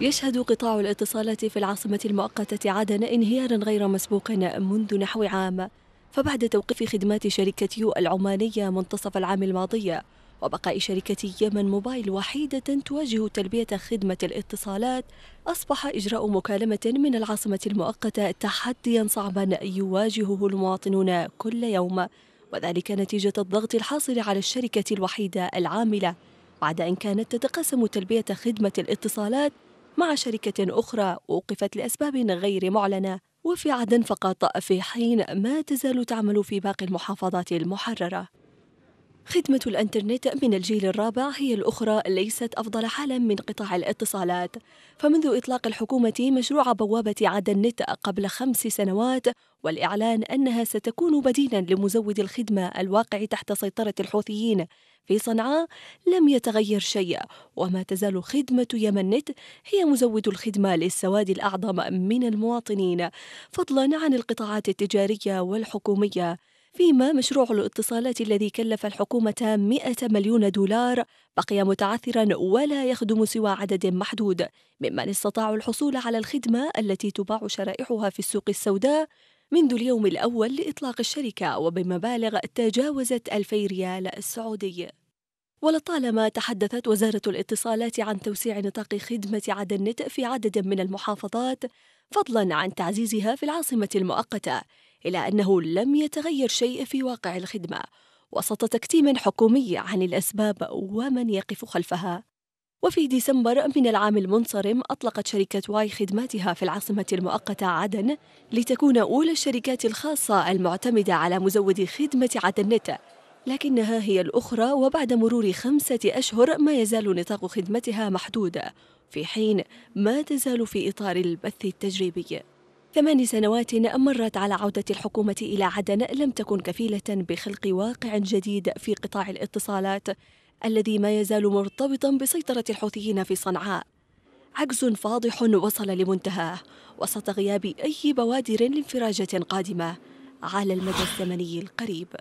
يشهد قطاع الاتصالات في العاصمة المؤقتة عدن انهيارا غير مسبوق منذ نحو عام فبعد توقيف خدمات شركة يو العمانية منتصف العام الماضي وبقاء شركة يمن موبايل وحيدة تواجه تلبية خدمة الاتصالات أصبح إجراء مكالمة من العاصمة المؤقتة تحديا صعبا يواجهه المواطنون كل يوم وذلك نتيجة الضغط الحاصل على الشركة الوحيدة العاملة بعد أن كانت تتقاسم تلبية خدمة الاتصالات مع شركة أخرى أوقفت لأسباب غير معلنة وفي عدن فقط في حين ما تزال تعمل في باقي المحافظات المحررة خدمة الإنترنت من الجيل الرابع هي الأخرى ليست أفضل حالا من قطاع الاتصالات فمنذ إطلاق الحكومة مشروع بوابة عدن نت قبل خمس سنوات والإعلان أنها ستكون بديلا لمزود الخدمة الواقع تحت سيطرة الحوثيين في صنعاء لم يتغير شيء وما تزال خدمة يمن نت هي مزود الخدمة للسواد الأعظم من المواطنين فضلا عن القطاعات التجارية والحكومية فيما مشروع الاتصالات الذي كلف الحكومة 100 مليون دولار بقي متعثرا ولا يخدم سوى عدد محدود ممن استطاعوا الحصول على الخدمة التي تباع شرائحها في السوق السوداء منذ اليوم الأول لإطلاق الشركة وبمبالغ تجاوزت 2000 ريال سعودي ولطالما تحدثت وزارة الاتصالات عن توسيع نطاق خدمة عدن النت في عدد من المحافظات فضلا عن تعزيزها في العاصمة المؤقتة إلى أنه لم يتغير شيء في واقع الخدمة وسط تكتيم حكومي عن الأسباب ومن يقف خلفها وفي ديسمبر من العام المنصرم أطلقت شركة واي خدماتها في العاصمة المؤقتة عدن لتكون أولى الشركات الخاصة المعتمدة على مزود خدمة عدن نت لكنها هي الأخرى وبعد مرور خمسة أشهر ما يزال نطاق خدمتها محدود في حين ما تزال في إطار البث التجريبي ثمان سنوات مرت على عودة الحكومة إلى عدن لم تكن كفيلة بخلق واقع جديد في قطاع الاتصالات الذي ما يزال مرتبطا بسيطرة الحوثيين في صنعاء عجز فاضح وصل لمنتهاه وسط غياب أي بوادر لانفراجة قادمة على المدى الزمني القريب